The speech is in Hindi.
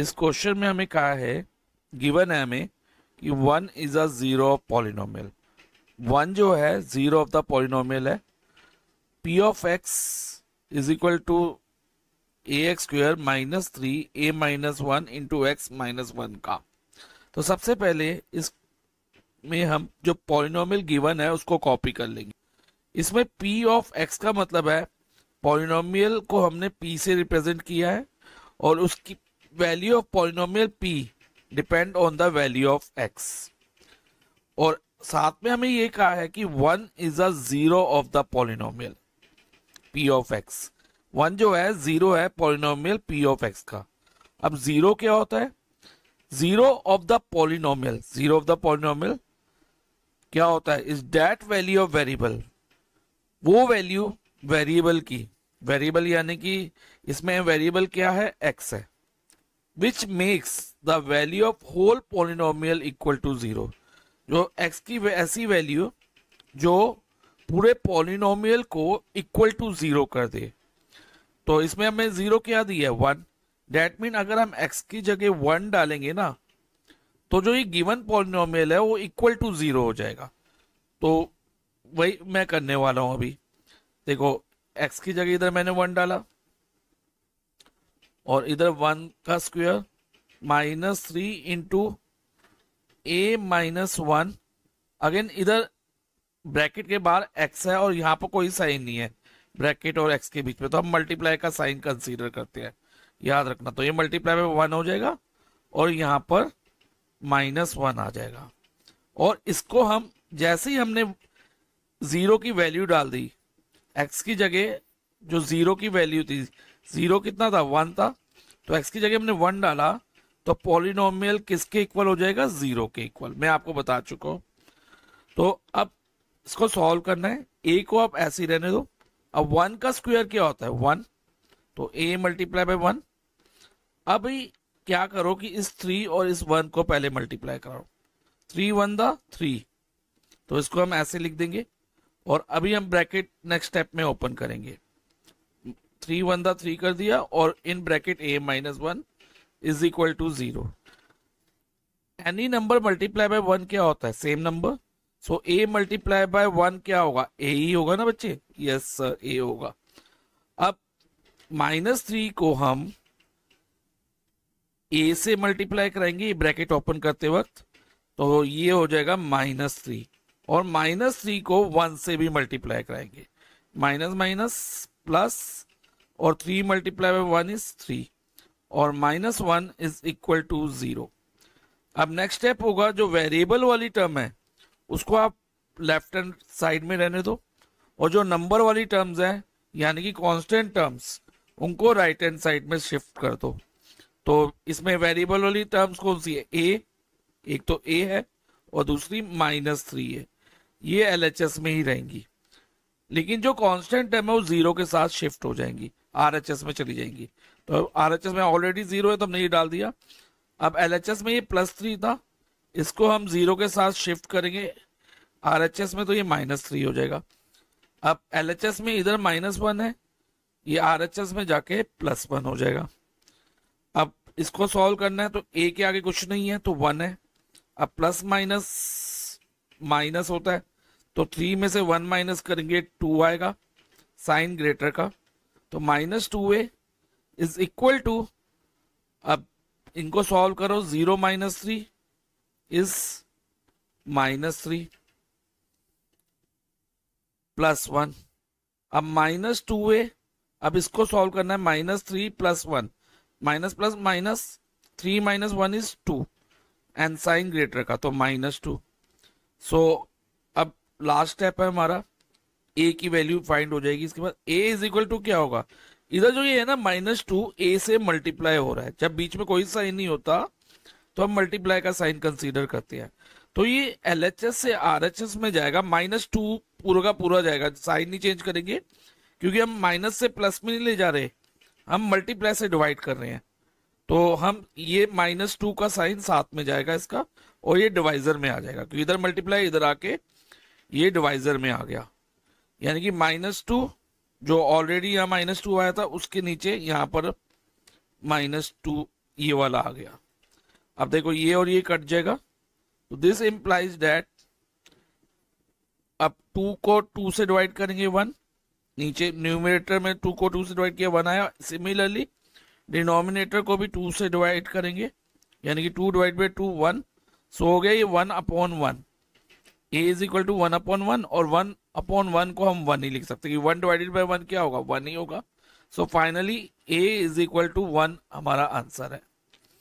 इस क्वेश्चन में हमें कहा है गिवन है हमें कि one is a zero of polynomial one जो है जीरो ऑफ द पॉलिनोमियल है P of X is equal to A X square minus three A minus one into X minus one का तो सबसे पहले इस में हम जो पॉलिनोमियल गिवन है उसको कॉपी कर लेंगे इसमें पी ऑफ एक्स का मतलब है पॉलिनोमियल को हमने पी से रिप्रेजेंट किया है और उसकी value of polynomial P depend on the value of X और साथ में हमें ये कहा है कि one is a zero of the polynomial P of X one जो है जीरो है पॉलिनोमियल पी ऑफ एक्स का अब जीरो क्या होता है zero of the polynomial zero of the polynomial क्या होता है is that value of variable वो वैल्यू वेरिएबल की वेरिएबल यानी कि इसमें वेरिएबल क्या है एक्स है which makes the value of whole polynomial equal to zero जो एक्स की ऐसी वैल्यू जो पूरे पोलिनोमियल को इक्वल टू ज़ीरो कर दे तो इसमें हमें ज़ीरो क्या दिया है वन डेट मीन अगर हम एक्स की जगह वन डालेंगे ना तो जो ये गिवन पॉलिनोमियल है वो इक्वल टू ज़ीरो हो जाएगा तो वही मैं करने वाला हूँ अभी देखो एक्स की जगह इधर मैंने वन डाला और इधर वन का square minus three into A minus one again इधर ब्रैकेट के बाहर एक्स है और यहाँ पर कोई साइन नहीं है ब्रैकेट और एक्स के बीच में तो हम मल्टीप्लाई का साइन कंसीडर करते हैं याद रखना तो ये मल्टीप्लाई में वन हो जाएगा और यहाँ पर माइनस वन आ जाएगा और इसको हम जैसे ही हमने ज़ीरो की वैल्यू डाल दी एक्स की जगह जो ज़ीरो की वैल्यू थी जीरो कितना था वन था तो एक्स की जगह हमने वन डाला तो पॉलिनोमियल किसके इक्वल हो जाएगा जीरो के इक्वल मैं आपको बता चुका हूं तो अब इसको सॉल्व करना है ए को आप ऐसे ही रहने दो अब वन का स्क्वायर क्या होता है वन तो ए मल्टीप्लाई बाय वन अभी क्या करो कि इस थ्री और इस वन को पहले मल्टीप्लाई कराओ थ्री वन द्री तो इसको हम ऐसे लिख देंगे और अभी हम ब्रैकेट नेक्स्ट स्टेप में ओपन करेंगे थ्री वन था थ्री कर दिया और इन bracket A minus one is equal to zero any number multiply by one क्या होता है same number so A multiply by one क्या होगा ए ही होगा ना बच्चे यस सर ए होगा अब माइनस थ्री को हम ए से मल्टीप्लाई कराएंगे ब्रैकेट ओपन करते वक्त तो ये हो जाएगा माइनस थ्री और माइनस थ्री को वन से भी मल्टीप्लाई कराएंगे माइनस माइनस प्लस और three multiply by one is three और minus one is equal to zero अब नेक्स्ट स्टेप होगा जो वेरिएबल वाली टर्म है उसको आप लेफ्ट हैंड साइड में रहने दो और जो नंबर वाली टर्म्स हैं यानी कि कांस्टेंट टर्म्स उनको राइट हैंड साइड में शिफ्ट कर दो तो इसमें वेरिएबल वाली टर्म्स कौन सी है ए एक तो ए है और दूसरी माइनस थ्री है ये एल में ही रहेंगी लेकिन जो कांस्टेंट टर्म है वो जीरो के साथ शिफ्ट हो जाएंगी आरएचएस में चली जाएंगी तो आरएचएस में ऑलरेडी जीरो है तो हमने ये डाल दिया अब एलएचएस में ये प्लस थ्री था इसको हम जीरो के साथ शिफ्ट करेंगे आरएचएस में तो ये माइनस थ्री हो जाएगा अब एलएचएस में इधर माइनस वन है ये आरएचएस में जाके प्लस वन हो जाएगा अब इसको सॉल्व करना है तो ए के आगे कुछ नहीं है तो वन है अब प्लस माइनस माइनस होता है तो थ्री में से वन माइनस करेंगे टू आएगा साइन ग्रेटर का तो minus two A is equal to अब इनको सॉल्व करो zero minus three is minus three plus one अब माइनस टू ए अब इसको सॉल्व करना है minus three plus one minus plus minus three minus one is two and sign greater का तो माइनस टू सो अब लास्ट स्टेप है हमारा ए की वैल्यू फाइंड हो जाएगी इसके बाद ए इज इक्वल टू क्या होगा इधर जो ये है ना माइनस टू ए से मल्टीप्लाई हो रहा है जब बीच में कोई साइन नहीं होता तो हम मल्टीप्लाई का साइन कंसीडर करते हैं तो ये एल से आर में जाएगा माइनस टू पूरा का पूरा जाएगा साइन नहीं चेंज करेंगे क्योंकि हम माइनस से प्लस में नहीं ले जा रहे हम मल्टीप्लाई से डिवाइड कर रहे हैं तो हम ये माइनस टू का साइन साथ में जाएगा इसका और ये डिवाइजर में आ जाएगा क्योंकि इधर मल्टीप्लाई इधर आके ये डिवाइजर में आ गया यानी कि माइनस टू जो ऑलरेडी यहाँ माइनस टू आया था उसके नीचे यहाँ पर माइनस टू ये वाला आ गया अब देखो ये और ये कट जाएगा तो दिस इम्प्लाइज डैट अब टू को टू से डिवाइड करेंगे वन नीचे न्यूमिनेटर में टू को टू से डिवाइड किया वन आया सिमिलरली डिनोमिनेटर को भी टू से डिवाइड करेंगे यानी कि two divide by two one so हो गया ये one upon one A is equal to one upon one और वन अपॉन वन को हम वन ही लिख सकते कि वन डिवाइडेड बाई वन क्या होगा वन ही होगा so finally A is equal to one हमारा आंसर है